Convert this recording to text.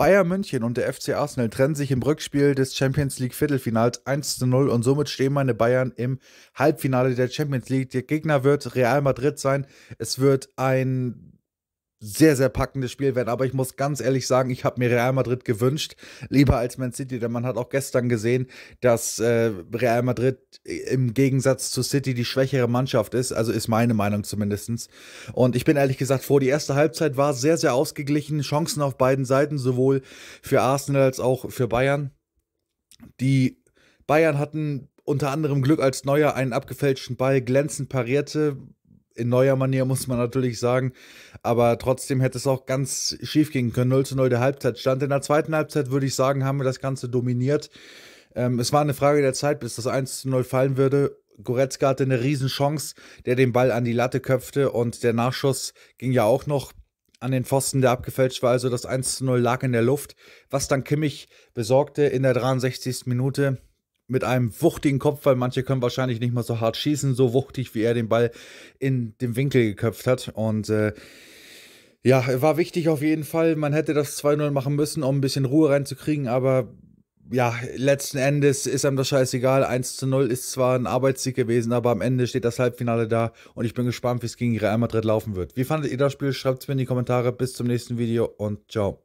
Bayern München und der FC Arsenal trennen sich im Rückspiel des Champions League Viertelfinals 1 zu 0 und somit stehen meine Bayern im Halbfinale der Champions League. Der Gegner wird Real Madrid sein. Es wird ein sehr, sehr packendes Spiel werden. Aber ich muss ganz ehrlich sagen, ich habe mir Real Madrid gewünscht, lieber als Man City, denn man hat auch gestern gesehen, dass äh, Real Madrid im Gegensatz zu City die schwächere Mannschaft ist. Also ist meine Meinung zumindestens. Und ich bin ehrlich gesagt froh, die erste Halbzeit war sehr, sehr ausgeglichen. Chancen auf beiden Seiten, sowohl für Arsenal als auch für Bayern. Die Bayern hatten unter anderem Glück, als Neuer einen abgefälschten Ball glänzend parierte in neuer Manier, muss man natürlich sagen. Aber trotzdem hätte es auch ganz schief gehen können. 0 zu 0 der Halbzeitstand. In der zweiten Halbzeit würde ich sagen, haben wir das Ganze dominiert. Ähm, es war eine Frage der Zeit, bis das 1 zu 0 fallen würde. Goretzka hatte eine Riesenchance, der den Ball an die Latte köpfte und der Nachschuss ging ja auch noch an den Pfosten, der abgefälscht war. Also das 1 zu 0 lag in der Luft, was dann Kimmich besorgte in der 63. Minute mit einem wuchtigen Kopf, weil manche können wahrscheinlich nicht mal so hart schießen, so wuchtig, wie er den Ball in dem Winkel geköpft hat. Und äh, ja, war wichtig auf jeden Fall. Man hätte das 2-0 machen müssen, um ein bisschen Ruhe reinzukriegen, aber ja, letzten Endes ist einem das scheißegal. 1 zu 0 ist zwar ein Arbeitssieg gewesen, aber am Ende steht das Halbfinale da und ich bin gespannt, wie es gegen Real Madrid laufen wird. Wie fandet ihr das Spiel? Schreibt es mir in die Kommentare. Bis zum nächsten Video und ciao.